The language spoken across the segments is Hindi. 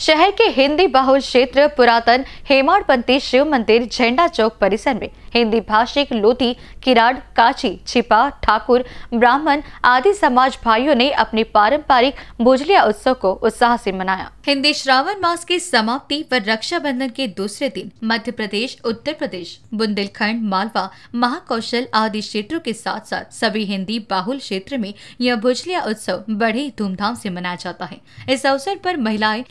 शहर के हिंदी बहुल क्षेत्र पुरातन हेमाड़पंथी शिव मंदिर झंडा चौक परिसर में हिंदी भाषिक लोधी किराड़ काची छिपा ठाकुर ब्राह्मण आदि समाज भाइयों ने अपने पारंपरिक भुजलिया उत्सव को उत्साह से मनाया हिंदी श्रावण मास की समाप्ति व रक्षाबंधन के दूसरे दिन मध्य प्रदेश उत्तर प्रदेश बुंदेलखंड मालवा महाकौशल आदि क्षेत्रों के साथ साथ सभी हिंदी बाहुल क्षेत्र में यह भुजलिया उत्सव बड़े धूमधाम ऐसी मनाया जाता है इस अवसर आरोप महिलाएं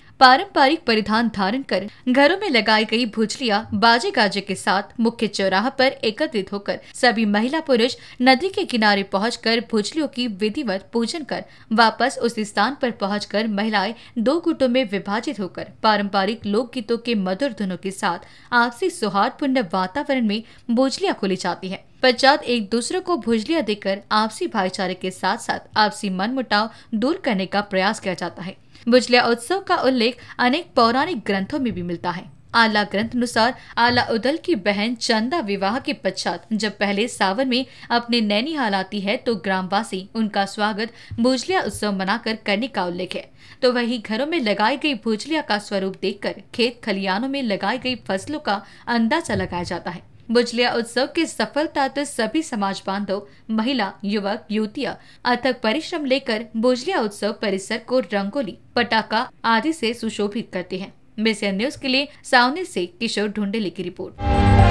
पारंपरिक परिधान धारण कर घरों में लगाई गई भुजलिया बाजे गाजे के साथ मुख्य चौराह पर एकत्रित होकर सभी महिला पुरुष नदी के किनारे पहुंचकर भुजलियों की विधिवत पूजन कर वापस उस स्थान पर पहुंचकर महिलाएं दो गुटों में विभाजित होकर पारंपरिक लोकगीतों के मधुर धुनों के साथ आपसी सौहार्दपूर्ण वातावरण में भुजलिया खोली जाती है पंचायत एक दूसरे को भुजलिया देकर आपसी भाईचारे के साथ साथ आपसी मन मुटाव दूर करने का प्रयास किया जाता है भुजलिया उत्सव का उल्लेख अनेक पौराणिक ग्रंथों में भी मिलता है आला ग्रंथ अनुसार आला उदल की बहन चंदा विवाह के पश्चात जब पहले सावन में अपने नैनी हाल आती है तो ग्रामवासी उनका स्वागत भूजलिया उत्सव मनाकर करने का उल्लेख है तो वही घरों में लगाई गई भूजलिया का स्वरूप देखकर खेत खलियानों में लगाई गई फसलों का अंदाजा लगाया जाता है बुजलिया उत्सव की सफलता तक तो सभी समाज बांधव महिला युवक युवतिया अथक परिश्रम लेकर बुजलिया उत्सव परिसर को रंगोली पटाखा आदि से सुशोभित करते हैं बेसिया न्यूज के लिए सावनी से किशोर ढूंढेली की रिपोर्ट